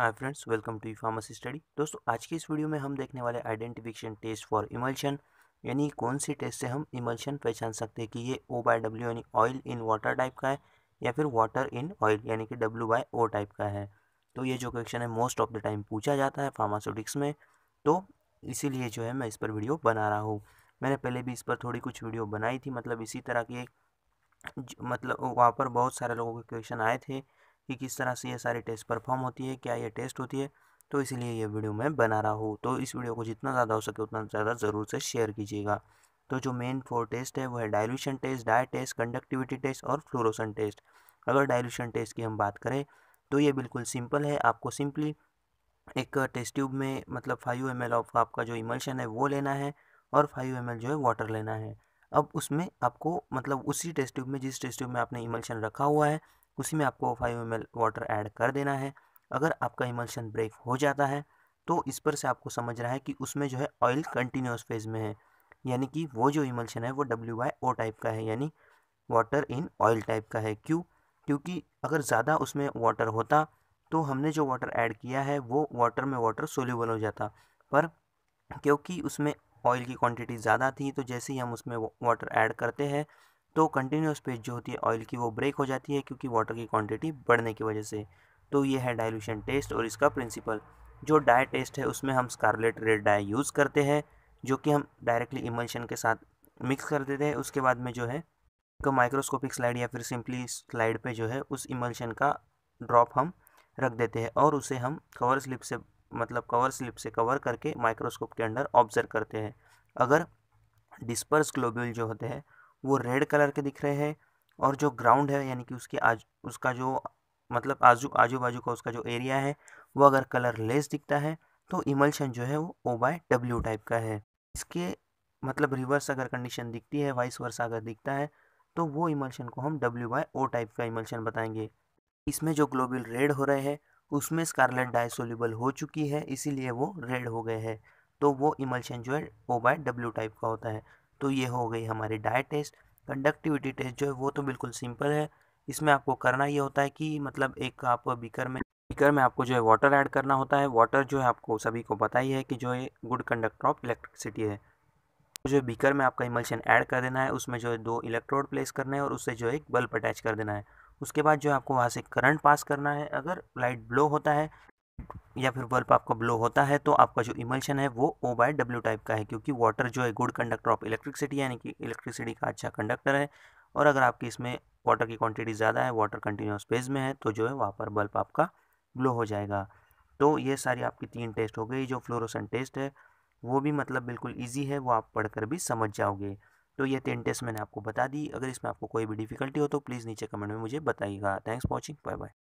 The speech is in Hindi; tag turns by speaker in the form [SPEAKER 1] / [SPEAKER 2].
[SPEAKER 1] hi friends welcome to pharmacy study दोस्तों आज की इस वीडियो में हम देखने वाले आइडेंटिफिकेशन टेस्ट फॉर इमल्शन यानी कौन सी टेस्ट से हम इमल्शन पहचान सकते हैं कि ये ओ बाय डब्ल्यू यानी ऑयल इन वाटर टाइप का है या फिर वाटर इन ऑयल यानी कि डब्ल्यू बाय ओ टाइप का है तो ये जो क्वेश्चन है मोस्ट ऑफ द टाइम पूछा जाता है फार्मास्यूटिक्स में तो इसीलिए जो है मैं इस पर वीडियो बना रहा हूँ मैंने पहले भी इस पर थोड़ी कुछ वीडियो बनाई थी मतलब इसी तरह की मतलब वहाँ पर बहुत सारे लोगों के क्वेश्चन आए थे कि किस तरह से ये सारी टेस्ट परफॉर्म होती है क्या ये टेस्ट होती है तो इसलिए ये वीडियो मैं बना रहा हूँ तो इस वीडियो को जितना ज़्यादा हो सके उतना ज़्यादा ज़रूर से शेयर कीजिएगा तो जो मेन फोर टेस्ट है वो है dilution test dye test conductivity test और फ्लोरोसन टेस्ट अगर डायलूशन टेस्ट की हम बात करें तो ये बिल्कुल सिंपल है आपको सिंपली एक टेस्ट ट्यूब में मतलब फाइव एम ऑफ आपका जो इमल्शन है वो लेना है और फाइव एम जो है वाटर लेना है अब उसमें आपको मतलब उसी टेस्ट ट्यूब में जिस टेस्ट ट्यूब में आपने इमल्शन रखा हुआ है उसी में आपको फाइव एम वाटर ऐड कर देना है अगर आपका इमल्शन ब्रेक हो जाता है तो इस पर से आपको समझ रहा है कि उसमें जो है ऑयल कंटिन्यूस फेज में है यानी कि वो जो इमल्शन है वो डब्ल्यू बाई ओ टाइप का है यानी वाटर इन ऑयल टाइप का है क्यों क्योंकि अगर ज़्यादा उसमें वाटर होता तो हमने जो वाटर ऐड किया है वो वाटर में वाटर सोल्यूबल हो जाता पर क्योंकि उसमें ऑयल की क्वांटिटी ज़्यादा थी तो जैसे ही हम उसमें वाटर ऐड करते हैं तो कंटिन्यूस पेज जो होती है ऑयल की वो ब्रेक हो जाती है क्योंकि वाटर की क्वांटिटी बढ़ने की वजह से तो ये है डायल्यूशन टेस्ट और इसका प्रिंसिपल जो डाई टेस्ट है उसमें हम स्कारलेट रेड डाई यूज़ करते हैं जो कि हम डायरेक्टली इमल्शन के साथ मिक्स कर देते हैं उसके बाद में जो है का माइक्रोस्कोपिक स्लाइड या फिर सिंपली स्लाइड पे जो है उस इमल्शन का ड्रॉप हम रख देते हैं और उसे हम कवर स्लिप से मतलब कवर स्लिप से कवर करके माइक्रोस्कोप के अंदर ऑब्जर्व करते हैं अगर डिस्पर्स ग्लोब्यूल जो होते हैं वो रेड कलर के दिख रहे हैं और जो ग्राउंड है यानी कि उसके आज उसका जो मतलब आजू आजू बाजू का उसका जो एरिया है वो अगर कलर लेस दिखता है तो इमल्शन जो है वो ओ बाय डब्ल्यू टाइप का है इसके मतलब रिवर्स अगर कंडीशन दिखती है वाइस वर्सा अगर दिखता है तो वो इमल्शन को हम डब्ल्यू बाय ओ टाइप का इमल्शन बताएंगे इसमें जो ग्लोबल रेड हो रहे हैं उसमें स्कारलेट डाई सोल्यूबल हो चुकी है इसीलिए वो रेड हो गए हैं तो वो इमल्शन जो है ओ बाय डब्ल्यू टाइप का होता है तो ये हो गई हमारी डाइट टेस्ट कंडक्टिविटी टेस्ट जो है वो तो बिल्कुल सिंपल है इसमें आपको करना ये होता है कि मतलब एक आप बीकर में बीकर में आपको जो है वाटर ऐड करना होता है वाटर जो है आपको सभी को पता ही है कि जो है गुड कंडक्टर ऑफ इलेक्ट्रिसिटी है जो है बीकर में आपका इमल्शन ऐड कर देना है उसमें जो है दो इलेक्ट्रोड प्लेस करना है और उससे जो है एक बल्ब अटैच कर देना है उसके बाद जो है आपको वहाँ से करंट पास करना है अगर लाइट ब्लो होता है या फिर बल्ब आपका ब्लो होता है तो आपका जो इमल्शन है वो ओ बाय डब्ल्यू टाइप का है क्योंकि वाटर जो है गुड कंडक्टर ऑफ इलेक्ट्रिसिटी यानी कि इलेक्ट्रिसिटी का अच्छा कंडक्टर है और अगर आपकी इसमें वाटर की क्वांटिटी ज़्यादा है वाटर कंटिन्यूस फेज में है तो जो है वहाँ पर बल्ब आपका ब्लो हो जाएगा तो ये सारी आपकी तीन टेस्ट हो गई जो फ्लोरोसन टेस्ट है वो भी मतलब बिल्कुल ईजी है वो आप पढ़कर भी समझ जाओगे तो ये तीन टेस्ट मैंने आपको बता दी अगर इसमें आपको कोई भी डिफिकल्टी हो तो प्लीज़ नीचे कमेंट में मुझे बताइएगा thanks for watching bye bye